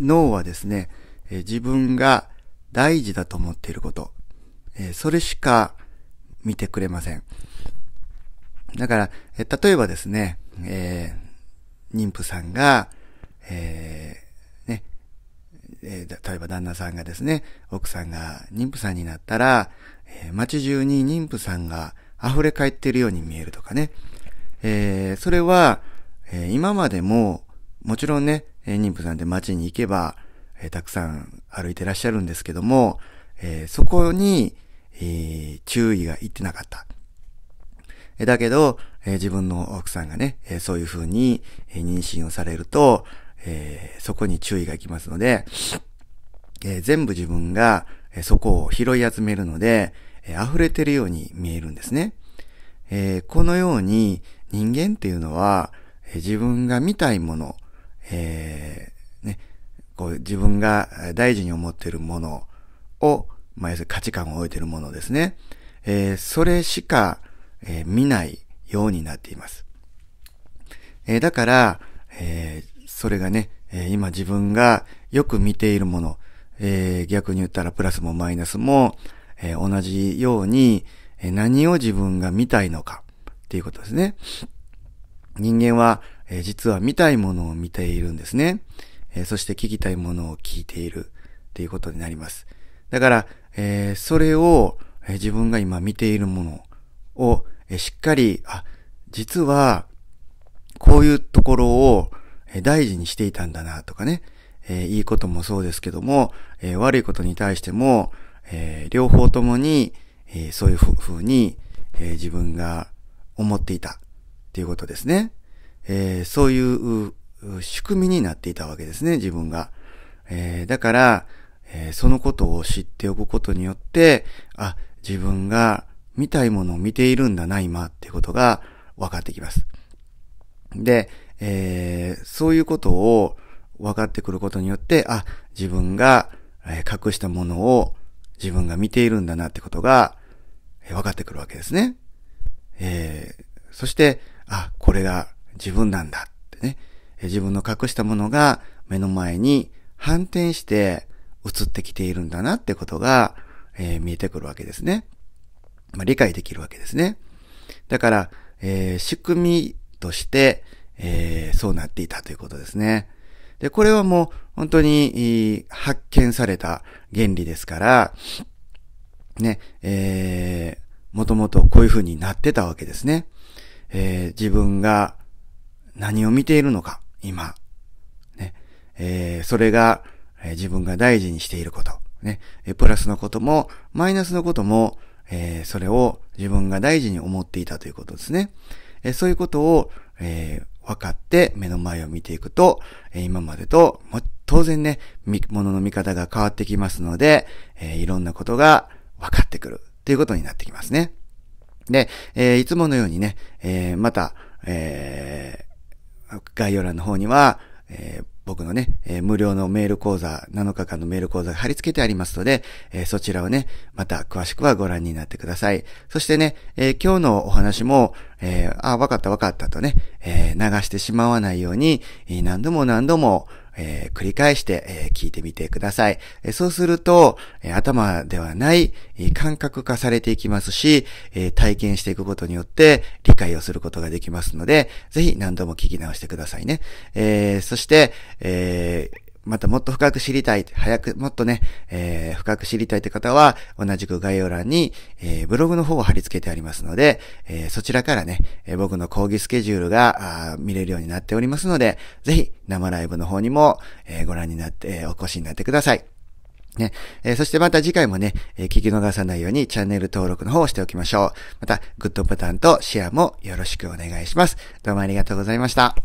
脳はですね、え自分が大事だと思っていること、えそれしか見てくれません。だから、え例えばですね、えー、妊婦さんが、えー、ね、えー、例えば旦那さんがですね、奥さんが妊婦さんになったら、えー、街中に妊婦さんが溢れ返っているように見えるとかね。えー、それは、えー、今までも、もちろんね、え妊婦さんって街に行けば、えたくさん歩いてらっしゃるんですけども、えそこに、え注意がいってなかった。だけど、え自分の奥さんがね、えそういう風に、え妊娠をされると、えそこに注意がいきますので、え全部自分が、えそこを拾い集めるので、え溢れてるように見えるんですね。えこのように人間っていうのは、え自分が見たいもの、えー、ね、こう自分が大事に思っているものを、まあ、要するに価値観を置いているものですね。えー、それしか、えー、見ないようになっています。えー、だから、えそれがね、え今自分がよく見ているもの、え逆に言ったらプラスもマイナスも、え同じように、え何を自分が見たいのかっていうことですね。人間はえー、実は見たいものを見ているんですね、えー、そして聞きたいものを聞いているっていうことになります。だから、えー、それを、え自分が今見ているものを、えしっかり、あ、実は、こういうところを、え大事にしていたんだなとかね、えいいこともそうですけども、え悪いことに対しても、え両方ともに、えそういうふうに、え自分が思っていたっていうことですね。えー、そういう仕組みになっていたわけですね、自分が。えー、だから、えー、そのことを知っておくことによって、あ、自分が見たいものを見ているんだな、今っていうことが分かってきます。で、えー、そういうことを分かってくることによって、あ、自分が、え隠したものを自分が見ているんだなってことが、え分かってくるわけですね。えー、そして、あ、これが自分なんだってね、自分の隠したものが目の前に反転して映ってきているんだなってことが、えー、見えてくるわけですね。まあ、理解できるわけですね。だから、えー、仕組みとして、えー、そうなっていたということですね。で、これはもう本当に発見された原理ですから、ね、えー、もともとこういう風になってたわけですね。えー、自分が何を見ているのか、今。ね。えー、それが、えー、自分が大事にしていること。ね。えプラスのことも、マイナスのことも、えー、それを自分が大事に思っていたということですね。えー、そういうことを、えー、分かって目の前を見ていくと、えー、今までと、も、当然ね、ものの見方が変わってきますので、えー、いろんなことが分かってくるということになってきますね。で、えー、いつものようにね、えー、また、えー、概要欄の方には、えー、僕のね、えー、無料のメール講座、7日間のメール講座が貼り付けてありますので、えー、そちらをね、また詳しくはご覧になってください。そしてね、え今日のお話も、えあ、わかったわかったとね、え流してしまわないように、何度も何度も、えー、繰り返して、えー、聞いてみてください。えー、そうすると、え頭ではない、え感覚化されていきますし、え体験していくことによって理解をすることができますので、ぜひ何度も聞き直してくださいね。えそして、えーまたもっと深く知りたい、早く、もっとね、えー、深く知りたいって方は、同じく概要欄に、えー、ブログの方を貼り付けてありますので、えー、そちらからね、えー、僕の講義スケジュールが見れるようになっておりますので、ぜひ生ライブの方にも、えー、ご覧になって、えー、お越しになってください。ね。えー、そしてまた次回もね、えー、聞き逃さないようにチャンネル登録の方をしておきましょう。また、グッドボタンとシェアもよろしくお願いします。どうもありがとうございました。